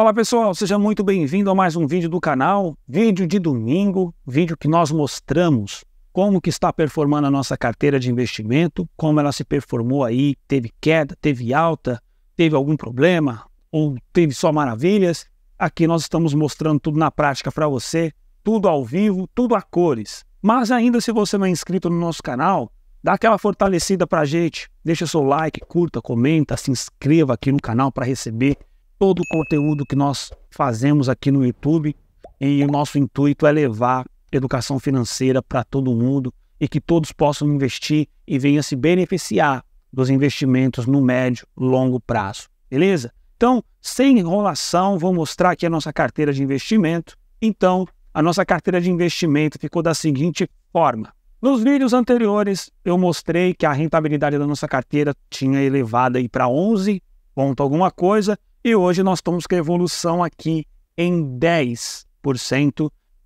Olá pessoal, seja muito bem-vindo a mais um vídeo do canal, vídeo de domingo, vídeo que nós mostramos como que está performando a nossa carteira de investimento, como ela se performou aí, teve queda, teve alta, teve algum problema ou teve só maravilhas. Aqui nós estamos mostrando tudo na prática para você, tudo ao vivo, tudo a cores. Mas ainda se você não é inscrito no nosso canal, dá aquela fortalecida para a gente, deixa seu like, curta, comenta, se inscreva aqui no canal para receber todo o conteúdo que nós fazemos aqui no YouTube e o nosso intuito é levar educação financeira para todo mundo e que todos possam investir e venham se beneficiar dos investimentos no médio, longo prazo. Beleza? Então, sem enrolação, vou mostrar aqui a nossa carteira de investimento. Então, a nossa carteira de investimento ficou da seguinte forma. Nos vídeos anteriores, eu mostrei que a rentabilidade da nossa carteira tinha elevado para 11 ponto alguma coisa e hoje nós estamos com a evolução aqui em 10%,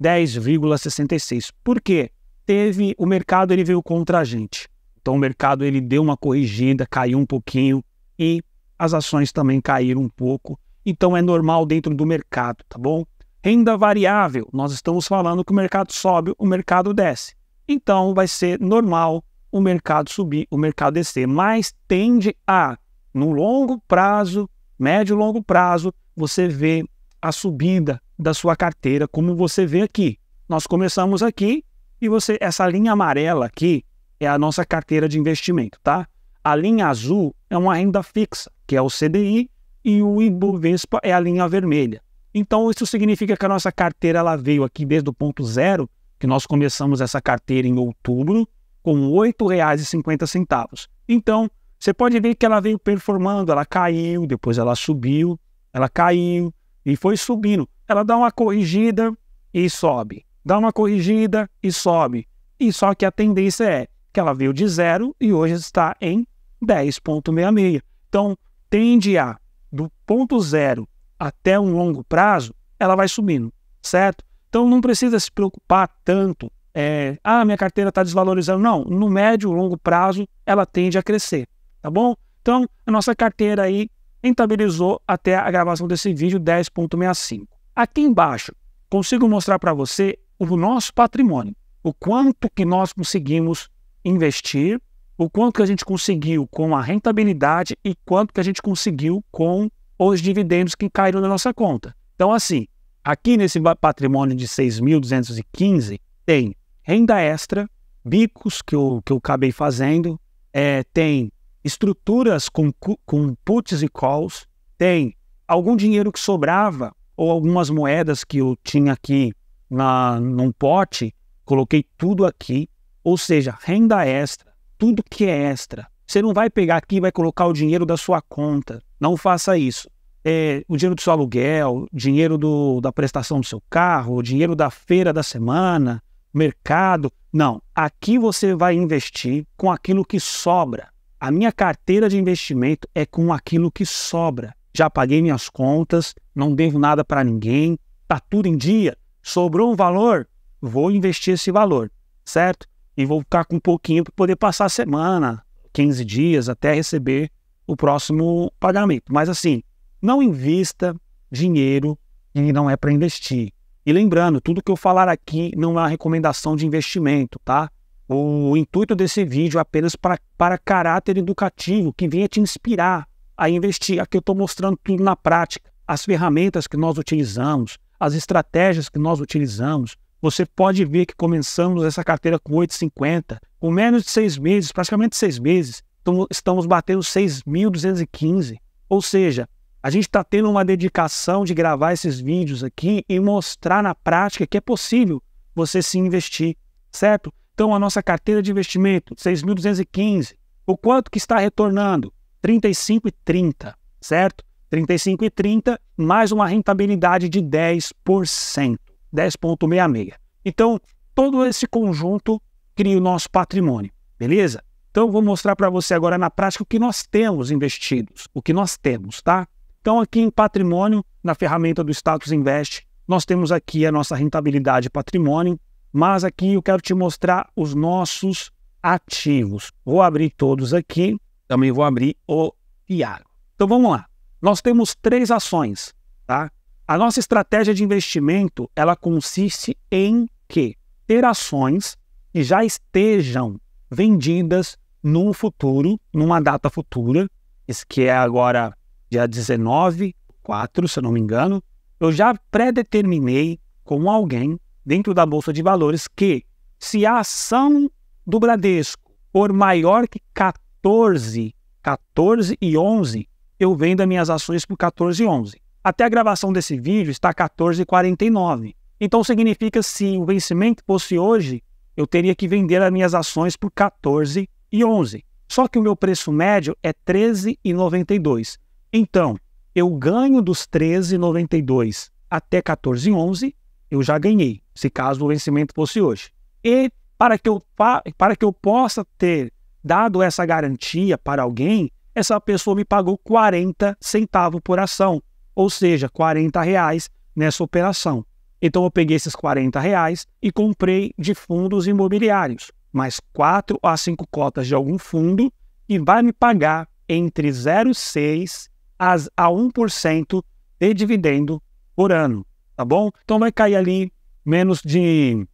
10,66%. Por quê? Teve, o mercado ele veio contra a gente. Então o mercado ele deu uma corrigida, caiu um pouquinho e as ações também caíram um pouco. Então é normal dentro do mercado, tá bom? Renda variável, nós estamos falando que o mercado sobe, o mercado desce. Então vai ser normal o mercado subir, o mercado descer, mas tende a, no longo prazo, médio e longo prazo, você vê a subida da sua carteira, como você vê aqui. Nós começamos aqui e você essa linha amarela aqui é a nossa carteira de investimento, tá? A linha azul é uma renda fixa, que é o CDI, e o Ibovespa é a linha vermelha. Então isso significa que a nossa carteira ela veio aqui desde o ponto zero, que nós começamos essa carteira em outubro, com R$ 8,50. Então, você pode ver que ela veio performando, ela caiu, depois ela subiu, ela caiu e foi subindo. Ela dá uma corrigida e sobe, dá uma corrigida e sobe. E só que a tendência é que ela veio de zero e hoje está em 10,66. Então, tende a, do ponto zero até um longo prazo, ela vai subindo, certo? Então, não precisa se preocupar tanto. É, ah, minha carteira está desvalorizando. Não, no médio e longo prazo, ela tende a crescer tá bom? Então, a nossa carteira aí rentabilizou até a gravação desse vídeo 10.65. Aqui embaixo, consigo mostrar para você o nosso patrimônio, o quanto que nós conseguimos investir, o quanto que a gente conseguiu com a rentabilidade e quanto que a gente conseguiu com os dividendos que caíram na nossa conta. Então, assim, aqui nesse patrimônio de 6.215 tem renda extra, bicos que eu, que eu acabei fazendo, é, tem estruturas com, com puts e calls, tem algum dinheiro que sobrava ou algumas moedas que eu tinha aqui na, num pote, coloquei tudo aqui, ou seja, renda extra, tudo que é extra. Você não vai pegar aqui e vai colocar o dinheiro da sua conta, não faça isso. É, o dinheiro do seu aluguel, dinheiro do, da prestação do seu carro, o dinheiro da feira da semana, mercado. Não, aqui você vai investir com aquilo que sobra. A minha carteira de investimento é com aquilo que sobra. Já paguei minhas contas, não devo nada para ninguém, tá tudo em dia, sobrou um valor, vou investir esse valor, certo? E vou ficar com um pouquinho para poder passar a semana, 15 dias, até receber o próximo pagamento. Mas assim, não invista dinheiro que não é para investir. E lembrando, tudo que eu falar aqui não é uma recomendação de investimento, tá? O intuito desse vídeo é apenas para, para caráter educativo, que venha te inspirar a investir. Aqui eu estou mostrando tudo na prática, as ferramentas que nós utilizamos, as estratégias que nós utilizamos. Você pode ver que começamos essa carteira com 8,50, com menos de seis meses, praticamente seis meses, estamos batendo 6.215. Ou seja, a gente está tendo uma dedicação de gravar esses vídeos aqui e mostrar na prática que é possível você se investir, certo? então a nossa carteira de investimento? 6.215. O quanto que está retornando? 35 e 30, certo? 35 e 30 mais uma rentabilidade de 10%, 10.66. Então, todo esse conjunto cria o nosso patrimônio, beleza? Então, vou mostrar para você agora na prática o que nós temos investidos, o que nós temos, tá? Então, aqui em patrimônio, na ferramenta do Status Invest, nós temos aqui a nossa rentabilidade patrimônio, mas aqui eu quero te mostrar os nossos ativos. Vou abrir todos aqui, também vou abrir o Tiago. Então vamos lá. Nós temos três ações, tá? A nossa estratégia de investimento, ela consiste em que ter ações que já estejam vendidas num futuro, numa data futura, esse que é agora dia 19, 4, se eu não me engano, eu já predeterminei com alguém dentro da Bolsa de Valores que, se a ação do Bradesco for maior que 14, 14 e 11, eu vendo as minhas ações por 14 e 11. Até a gravação desse vídeo está 14,49. Então significa se o vencimento fosse hoje, eu teria que vender as minhas ações por 14 e 11. Só que o meu preço médio é 13,92. Então, eu ganho dos 13,92 até 14,11 eu já ganhei, se caso o vencimento fosse hoje. E para que eu, para que eu possa ter dado essa garantia para alguém, essa pessoa me pagou 40 centavos por ação, ou seja, 40 reais nessa operação. Então eu peguei esses 40 reais e comprei de fundos imobiliários, mais 4 a 5 cotas de algum fundo e vai me pagar entre 0,6% a 1% de dividendo por ano tá bom? Então vai cair ali menos de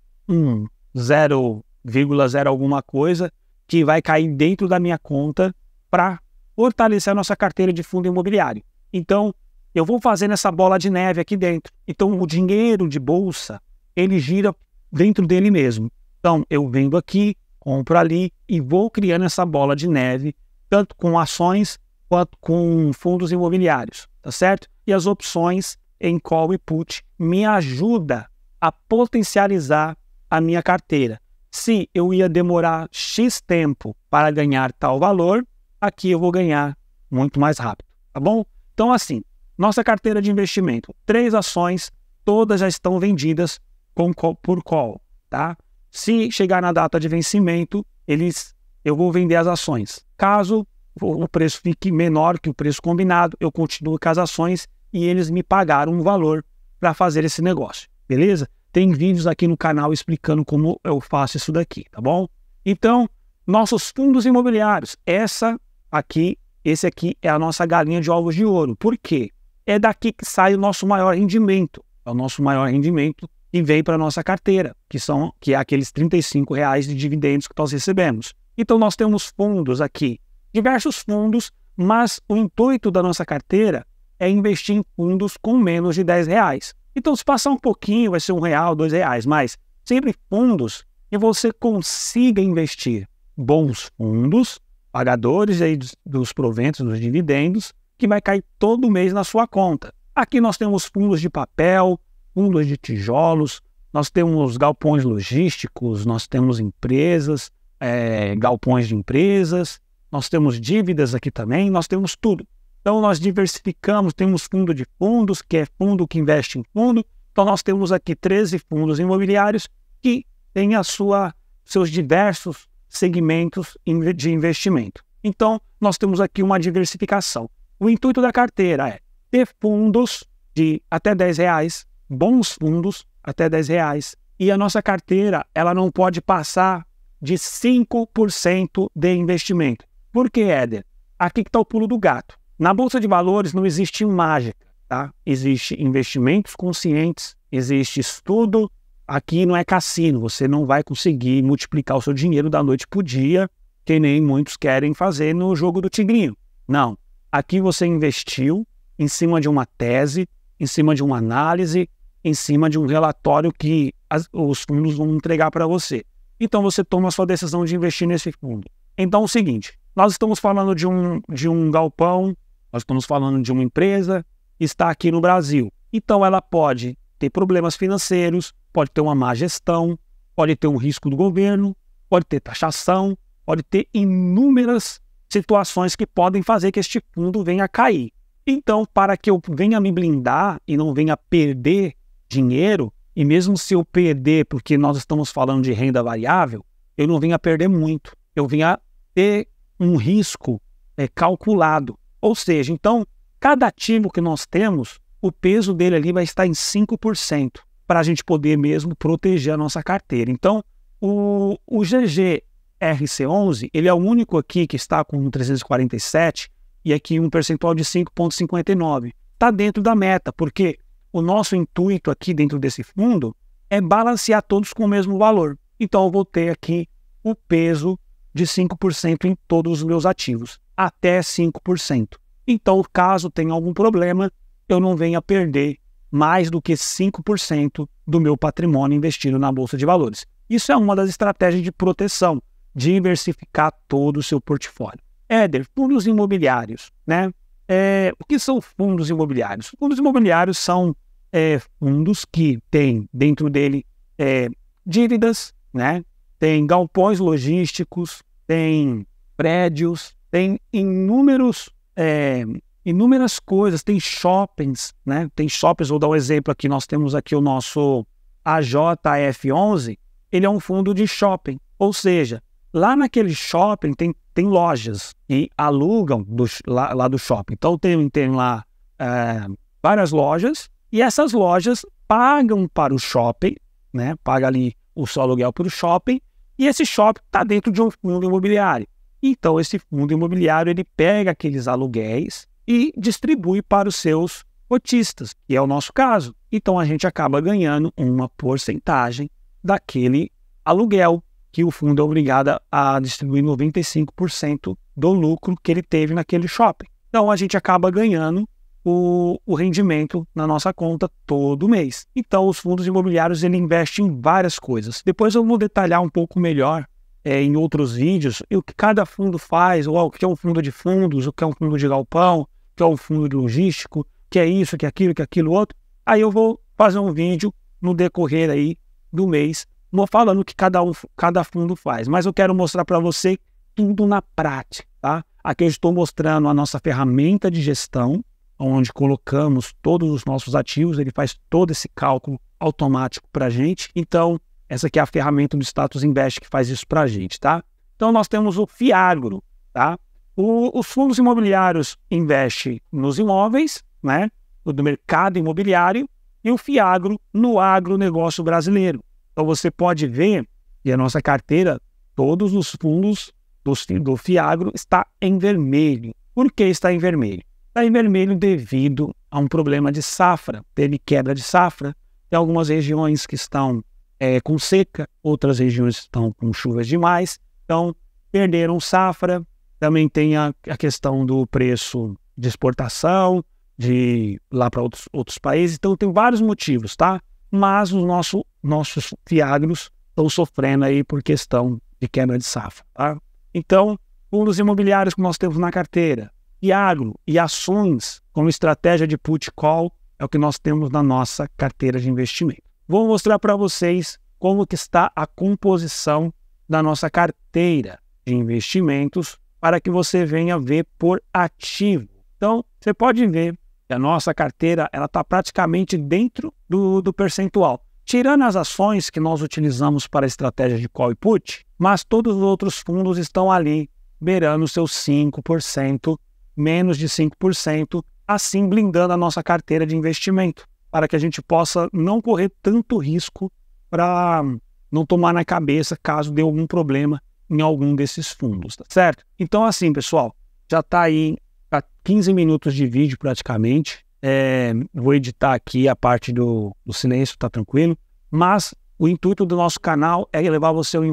vírgula zero alguma coisa que vai cair dentro da minha conta para fortalecer a nossa carteira de fundo imobiliário. Então, eu vou fazendo essa bola de neve aqui dentro. Então, o dinheiro de bolsa, ele gira dentro dele mesmo. Então, eu vendo aqui, compro ali e vou criando essa bola de neve, tanto com ações quanto com fundos imobiliários, tá certo? E as opções em call e put me ajuda a potencializar a minha carteira. Se eu ia demorar X tempo para ganhar tal valor, aqui eu vou ganhar muito mais rápido, tá bom? Então, assim, nossa carteira de investimento, três ações, todas já estão vendidas com call, por call, tá? Se chegar na data de vencimento, eles, eu vou vender as ações. Caso o preço fique menor que o preço combinado, eu continuo com as ações e eles me pagaram um valor para fazer esse negócio, beleza? Tem vídeos aqui no canal explicando como eu faço isso daqui, tá bom? Então, nossos fundos imobiliários, essa aqui, esse aqui é a nossa galinha de ovos de ouro. Por quê? É daqui que sai o nosso maior rendimento, é o nosso maior rendimento e vem para a nossa carteira, que são que é aqueles R$ reais de dividendos que nós recebemos. Então nós temos fundos aqui, diversos fundos, mas o intuito da nossa carteira é investir em fundos com menos de 10 reais. Então, se passar um pouquinho, vai ser um real, dois reais, mas sempre fundos que você consiga investir. Bons fundos, pagadores aí dos proventos, dos dividendos, que vai cair todo mês na sua conta. Aqui nós temos fundos de papel, fundos de tijolos, nós temos galpões logísticos, nós temos empresas, é, galpões de empresas, nós temos dívidas aqui também, nós temos tudo. Então, nós diversificamos, temos fundo de fundos, que é fundo que investe em fundo. Então, nós temos aqui 13 fundos imobiliários que têm a sua, seus diversos segmentos de investimento. Então, nós temos aqui uma diversificação. O intuito da carteira é ter fundos de até 10 reais, bons fundos até 10 reais, e a nossa carteira ela não pode passar de 5% de investimento. Por que, Éder? Aqui que está o pulo do gato. Na bolsa de valores não existe mágica, tá? Existe investimentos conscientes, existe estudo. Aqui não é cassino, você não vai conseguir multiplicar o seu dinheiro da noite para o dia, que nem muitos querem fazer no jogo do tigrinho. Não. Aqui você investiu em cima de uma tese, em cima de uma análise, em cima de um relatório que as, os fundos vão entregar para você. Então você toma a sua decisão de investir nesse fundo. Então é o seguinte, nós estamos falando de um, de um galpão nós estamos falando de uma empresa que está aqui no Brasil. Então, ela pode ter problemas financeiros, pode ter uma má gestão, pode ter um risco do governo, pode ter taxação, pode ter inúmeras situações que podem fazer que este fundo venha a cair. Então, para que eu venha me blindar e não venha perder dinheiro, e mesmo se eu perder, porque nós estamos falando de renda variável, eu não venha perder muito, eu venha ter um risco é, calculado. Ou seja, então, cada ativo que nós temos, o peso dele ali vai estar em 5%, para a gente poder mesmo proteger a nossa carteira. Então, o, o GGRC11, ele é o único aqui que está com 347 e aqui um percentual de 5,59. Está dentro da meta, porque o nosso intuito aqui dentro desse fundo é balancear todos com o mesmo valor. Então, eu vou ter aqui o peso de 5% em todos os meus ativos até 5%. Então, caso tenha algum problema, eu não venha perder mais do que 5% do meu patrimônio investido na bolsa de valores. Isso é uma das estratégias de proteção, diversificar todo o seu portfólio. Éder, fundos imobiliários, né? É, o que são fundos imobiliários? Fundos imobiliários são é, fundos que têm dentro dele é, dívidas, né? Tem galpões logísticos, tem prédios, tem inúmeros, é, inúmeras coisas, tem shoppings, né? Tem shoppings, vou dar um exemplo aqui, nós temos aqui o nosso AJF11, ele é um fundo de shopping, ou seja, lá naquele shopping tem, tem lojas e alugam do, lá, lá, do shopping. Então tem, tem lá é, várias lojas e essas lojas pagam para o shopping, né? Paga ali o seu aluguel para o shopping e esse shopping está dentro de um fundo imobiliário. Então, esse fundo imobiliário ele pega aqueles aluguéis e distribui para os seus cotistas, que é o nosso caso. Então, a gente acaba ganhando uma porcentagem daquele aluguel que o fundo é obrigado a distribuir 95% do lucro que ele teve naquele shopping. Então, a gente acaba ganhando o, o, rendimento na nossa conta todo mês. Então, os fundos imobiliários ele investe em várias coisas. Depois eu vou detalhar um pouco melhor é, em outros vídeos o que cada fundo faz, ou o que é um fundo de fundos, o que é um fundo de galpão, o que é um fundo de logístico, que é isso, que é aquilo, que é aquilo outro. Aí eu vou fazer um vídeo no decorrer aí do mês, falando o que cada, um, cada fundo faz. Mas eu quero mostrar para você tudo na prática, tá? Aqui eu estou mostrando a nossa ferramenta de gestão, onde colocamos todos os nossos ativos, ele faz todo esse cálculo automático para a gente. Então, essa aqui é a ferramenta do Status Invest que faz isso para a gente, tá? Então nós temos o Fiagro, tá? O, os fundos imobiliários investem nos imóveis, né? Do mercado imobiliário e o Fiagro no agronegócio brasileiro. Então você pode ver, e a nossa carteira, todos os fundos do, do Fiagro está em vermelho. Por que está em vermelho? Está em vermelho devido a um problema de safra. Teve quebra de safra. Tem algumas regiões que estão é, com seca, outras regiões estão com chuvas demais, então perderam safra. Também tem a, a questão do preço de exportação, de lá para outros, outros países, então tem vários motivos, tá? Mas os nosso, nossos fiagros estão sofrendo aí por questão de quebra de safra, tá? Então, fundos imobiliários que nós temos na carteira, Fiagro e ações como estratégia de put call é o que nós temos na nossa carteira de investimento vou mostrar para vocês como que está a composição da nossa carteira de investimentos para que você venha ver por ativo. Então, você pode ver que a nossa carteira ela está praticamente dentro do, do percentual. Tirando as ações que nós utilizamos para a estratégia de call e put, mas todos os outros fundos estão ali beirando seus 5%, menos de 5%, assim blindando a nossa carteira de investimento para que a gente possa não correr tanto risco para não tomar na cabeça caso dê algum problema em algum desses fundos, tá certo? Então, assim, pessoal, já está aí a 15 minutos de vídeo praticamente. É, vou editar aqui a parte do, do silêncio, tá tranquilo? Mas o intuito do nosso canal é levar você ao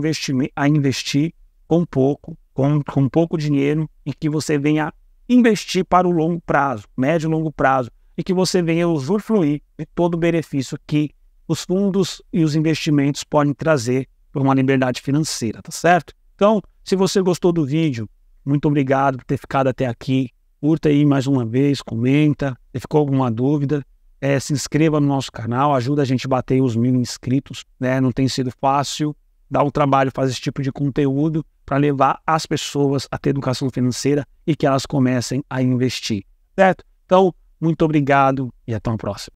a investir com pouco, com, com pouco dinheiro e que você venha investir para o longo prazo, médio e longo prazo, e que você venha usufruir de todo o benefício que os fundos e os investimentos podem trazer para uma liberdade financeira, tá certo? Então, se você gostou do vídeo, muito obrigado por ter ficado até aqui. Curta aí mais uma vez, comenta. Se ficou alguma dúvida, é, se inscreva no nosso canal, ajuda a gente a bater os mil inscritos, né? Não tem sido fácil, dá um trabalho fazer esse tipo de conteúdo para levar as pessoas a ter educação financeira e que elas comecem a investir, certo? Então, muito obrigado e até uma próxima.